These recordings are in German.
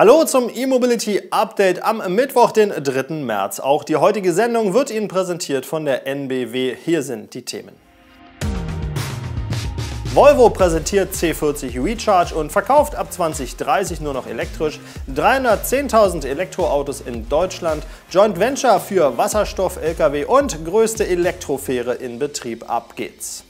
Hallo zum E-Mobility Update am Mittwoch, den 3. März. Auch die heutige Sendung wird Ihnen präsentiert von der NBW. Hier sind die Themen. Volvo präsentiert C40 Recharge und verkauft ab 2030 nur noch elektrisch. 310.000 Elektroautos in Deutschland, Joint Venture für Wasserstoff-Lkw und größte Elektrofähre in Betrieb. Ab geht's.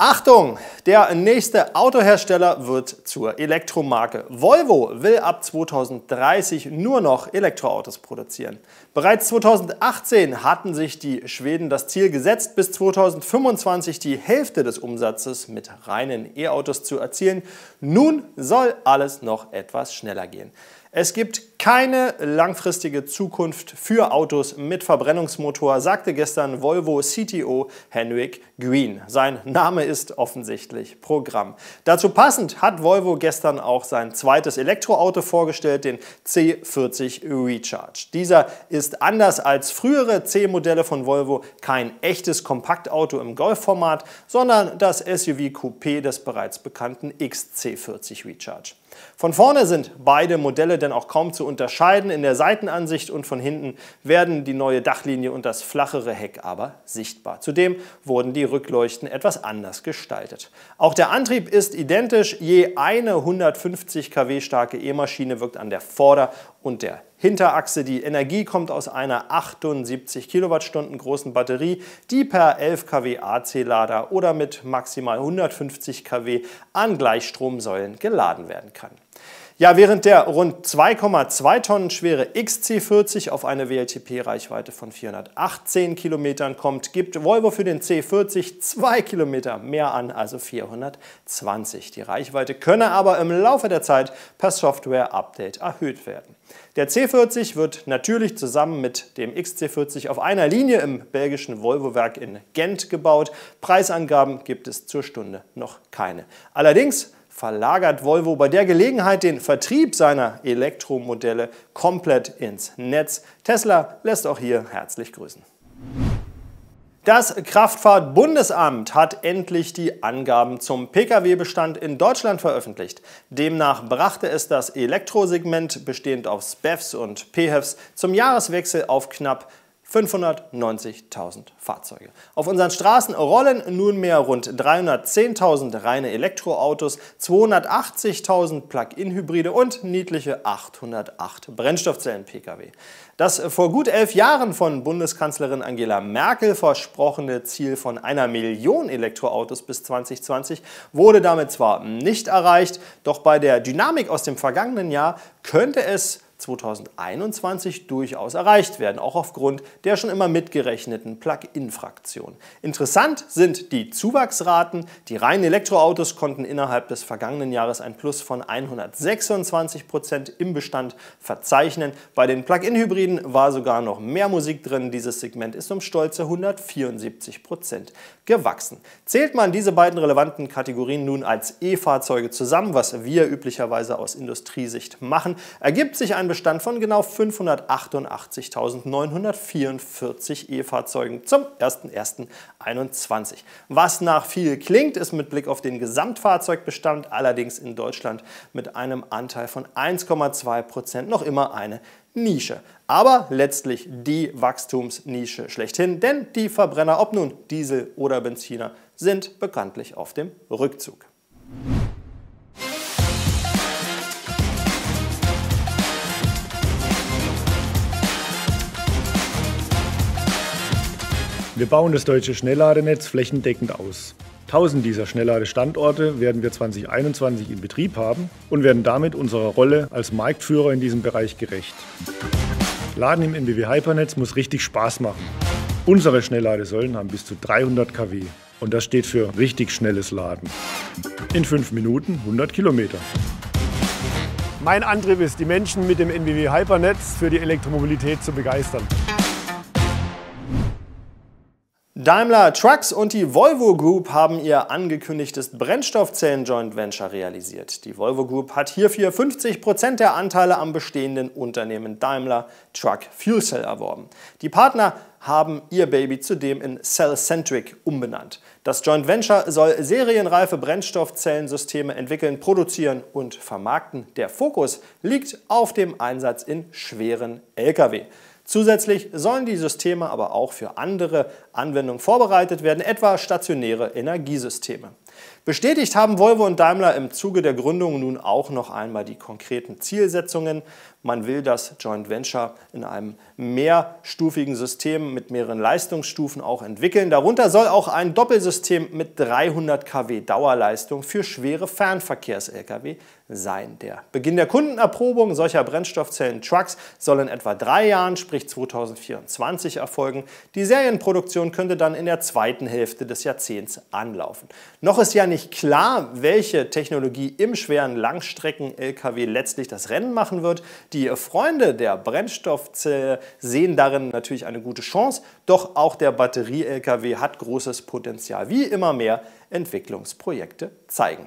Achtung, der nächste Autohersteller wird zur Elektromarke. Volvo will ab 2030 nur noch Elektroautos produzieren. Bereits 2018 hatten sich die Schweden das Ziel gesetzt, bis 2025 die Hälfte des Umsatzes mit reinen E-Autos zu erzielen. Nun soll alles noch etwas schneller gehen. Es gibt keine langfristige Zukunft für Autos mit Verbrennungsmotor, sagte gestern Volvo CTO Henrik Green. Sein Name ist offensichtlich Programm. Dazu passend hat Volvo gestern auch sein zweites Elektroauto vorgestellt, den C40 Recharge. Dieser ist anders als frühere C-Modelle von Volvo kein echtes Kompaktauto im Golfformat, sondern das SUV Coupé des bereits bekannten XC40 Recharge. Von vorne sind beide Modelle denn auch kaum zu unterscheiden in der Seitenansicht und von hinten werden die neue Dachlinie und das flachere Heck aber sichtbar. Zudem wurden die Rückleuchten etwas anders gestaltet. Auch der Antrieb ist identisch, je eine 150 kW starke E-Maschine wirkt an der Vorder- und der Hinterachse, die Energie kommt aus einer 78 Kilowattstunden großen Batterie, die per 11 kW AC-Lader oder mit maximal 150 kW an Gleichstromsäulen geladen werden kann. Ja, während der rund 2,2 Tonnen schwere XC40 auf eine WLTP-Reichweite von 418 Kilometern kommt, gibt Volvo für den C40 2 Kilometer mehr an, also 420. Die Reichweite könne aber im Laufe der Zeit per Software-Update erhöht werden. Der C40 wird natürlich zusammen mit dem XC40 auf einer Linie im belgischen Volvo-Werk in Gent gebaut. Preisangaben gibt es zur Stunde noch keine. Allerdings verlagert Volvo bei der Gelegenheit den Vertrieb seiner Elektromodelle komplett ins Netz. Tesla lässt auch hier herzlich grüßen. Das Kraftfahrtbundesamt hat endlich die Angaben zum Pkw-Bestand in Deutschland veröffentlicht. Demnach brachte es das Elektrosegment, bestehend aus BEFs und PHEVs, zum Jahreswechsel auf knapp 590.000 Fahrzeuge. Auf unseren Straßen rollen nunmehr rund 310.000 reine Elektroautos, 280.000 Plug-in-Hybride und niedliche 808 Brennstoffzellen-Pkw. Das vor gut elf Jahren von Bundeskanzlerin Angela Merkel versprochene Ziel von einer Million Elektroautos bis 2020 wurde damit zwar nicht erreicht, doch bei der Dynamik aus dem vergangenen Jahr könnte es 2021 durchaus erreicht werden, auch aufgrund der schon immer mitgerechneten Plug-in-Fraktion. Interessant sind die Zuwachsraten. Die reinen Elektroautos konnten innerhalb des vergangenen Jahres ein Plus von 126 Prozent im Bestand verzeichnen. Bei den Plug-in-Hybriden war sogar noch mehr Musik drin. Dieses Segment ist um stolze 174 Prozent gewachsen. Zählt man diese beiden relevanten Kategorien nun als E-Fahrzeuge zusammen, was wir üblicherweise aus Industriesicht machen, ergibt sich ein einen Bestand von genau 588.944 E-Fahrzeugen zum 01.01.2021. Was nach viel klingt, ist mit Blick auf den Gesamtfahrzeugbestand allerdings in Deutschland mit einem Anteil von 1,2 Prozent noch immer eine Nische. Aber letztlich die Wachstumsnische schlechthin, denn die Verbrenner, ob nun Diesel oder Benziner, sind bekanntlich auf dem Rückzug. Wir bauen das deutsche Schnellladenetz flächendeckend aus. 1000 dieser Schnellladestandorte werden wir 2021 in Betrieb haben und werden damit unserer Rolle als Marktführer in diesem Bereich gerecht. Laden im MBW Hypernetz muss richtig Spaß machen. Unsere Schnellladesäulen haben bis zu 300 kW und das steht für richtig schnelles Laden. In 5 Minuten 100 Kilometer. Mein Antrieb ist, die Menschen mit dem NBW Hypernetz für die Elektromobilität zu begeistern. Daimler Trucks und die Volvo Group haben ihr angekündigtes Brennstoffzellen-Joint-Venture realisiert. Die Volvo Group hat hierfür 50% Prozent der Anteile am bestehenden Unternehmen Daimler Truck Fuel Cell erworben. Die Partner haben ihr Baby zudem in Cellcentric umbenannt. Das Joint Venture soll serienreife Brennstoffzellensysteme entwickeln, produzieren und vermarkten. Der Fokus liegt auf dem Einsatz in schweren Lkw. Zusätzlich sollen die Systeme aber auch für andere Anwendungen vorbereitet werden, etwa stationäre Energiesysteme. Bestätigt haben Volvo und Daimler im Zuge der Gründung nun auch noch einmal die konkreten Zielsetzungen. Man will das Joint Venture in einem mehrstufigen System mit mehreren Leistungsstufen auch entwickeln. Darunter soll auch ein Doppelsystem mit 300 kW Dauerleistung für schwere Fernverkehrs-Lkw sein. Der Beginn der Kundenerprobung solcher Brennstoffzellen-Trucks soll in etwa drei Jahren, sprich 2024, erfolgen. Die Serienproduktion könnte dann in der zweiten Hälfte des Jahrzehnts anlaufen. Noch ist es ja nicht klar, welche Technologie im schweren Langstrecken-LKW letztlich das Rennen machen wird. Die Freunde der Brennstoffzelle sehen darin natürlich eine gute Chance, doch auch der Batterie-LKW hat großes Potenzial, wie immer mehr Entwicklungsprojekte zeigen.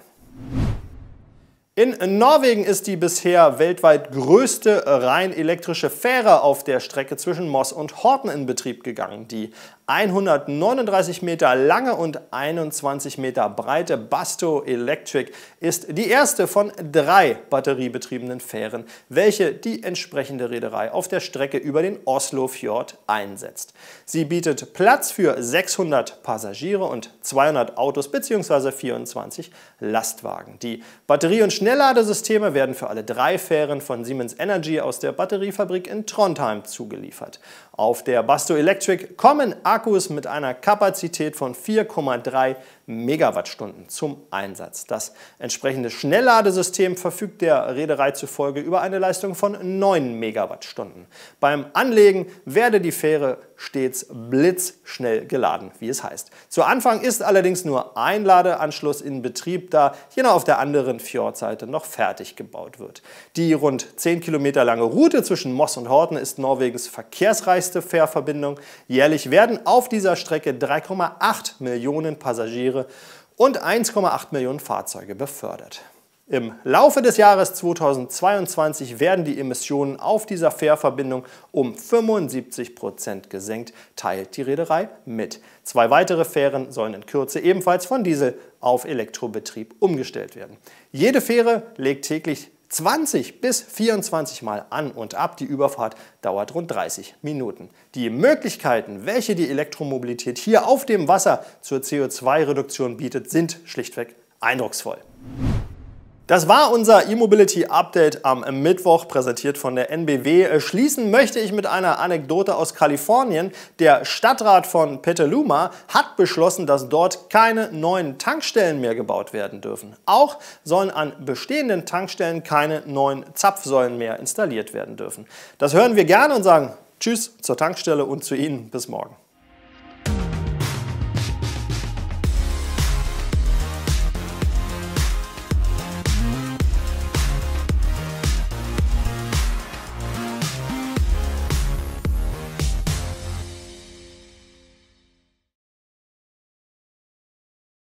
In Norwegen ist die bisher weltweit größte rein elektrische Fähre auf der Strecke zwischen Moss und Horten in Betrieb gegangen. Die 139 Meter lange und 21 Meter breite Basto Electric ist die erste von drei batteriebetriebenen Fähren, welche die entsprechende Reederei auf der Strecke über den Oslofjord einsetzt. Sie bietet Platz für 600 Passagiere und 200 Autos bzw. 24 Lastwagen. Die Batterie- und Schnell Schnellladesysteme werden für alle drei Fähren von Siemens Energy aus der Batteriefabrik in Trondheim zugeliefert. Auf der Basto Electric kommen Akkus mit einer Kapazität von 4,3 Megawattstunden zum Einsatz. Das entsprechende Schnellladesystem verfügt der Reederei zufolge über eine Leistung von 9 Megawattstunden. Beim Anlegen werde die Fähre stets blitzschnell geladen, wie es heißt. Zu Anfang ist allerdings nur ein Ladeanschluss in Betrieb, da jener auf der anderen Fjordseite noch fertig gebaut wird. Die rund 10 Kilometer lange Route zwischen Moss und Horten ist Norwegens verkehrsreichste Fährverbindung. Jährlich werden auf dieser Strecke 3,8 Millionen Passagiere Passagiere und 1,8 Millionen Fahrzeuge befördert. Im Laufe des Jahres 2022 werden die Emissionen auf dieser Fährverbindung um 75 Prozent gesenkt, teilt die Reederei mit. Zwei weitere Fähren sollen in Kürze ebenfalls von Diesel auf Elektrobetrieb umgestellt werden. Jede Fähre legt täglich 20 bis 24 Mal an und ab. Die Überfahrt dauert rund 30 Minuten. Die Möglichkeiten, welche die Elektromobilität hier auf dem Wasser zur CO2-Reduktion bietet, sind schlichtweg eindrucksvoll. Das war unser E-Mobility Update am Mittwoch, präsentiert von der NBW. Äh, schließen möchte ich mit einer Anekdote aus Kalifornien. Der Stadtrat von Petaluma hat beschlossen, dass dort keine neuen Tankstellen mehr gebaut werden dürfen. Auch sollen an bestehenden Tankstellen keine neuen Zapfsäulen mehr installiert werden dürfen. Das hören wir gerne und sagen Tschüss zur Tankstelle und zu Ihnen. Bis morgen.